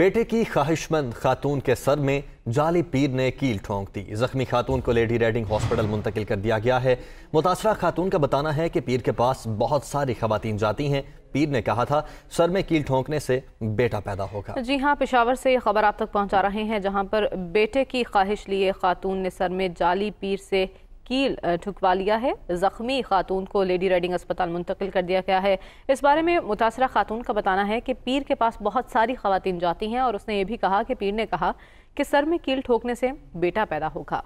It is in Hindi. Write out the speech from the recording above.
बेटे की ख्वाहिशमंद खातून के सर में जाली पीर ने कील ठोंक दी जख्मी खातून को लेडी रेडिंग हॉस्पिटल मुंतकिल कर दिया गया है मुतासरा खातून का बताना है कि पीर के पास बहुत सारी खवतिन जाती हैं पीर ने कहा था सर में कील ठोंकने से बेटा पैदा होगा जी हाँ पेशावर से ये खबर आप तक पहुँचा रहे हैं जहाँ पर बेटे की ख्वाहिश लिए खातून ने सर में जाली पीर से कील ठुकवा लिया है जख्मी खातून को लेडी रेडिंग अस्पताल मुंतकिल कर दिया गया है इस बारे में मुतासरा खातून का बताना है कि पीर के पास बहुत सारी खातन जाती हैं और उसने ये भी कहा कि पीर ने कहा कि सर में कील ठोकने से बेटा पैदा होगा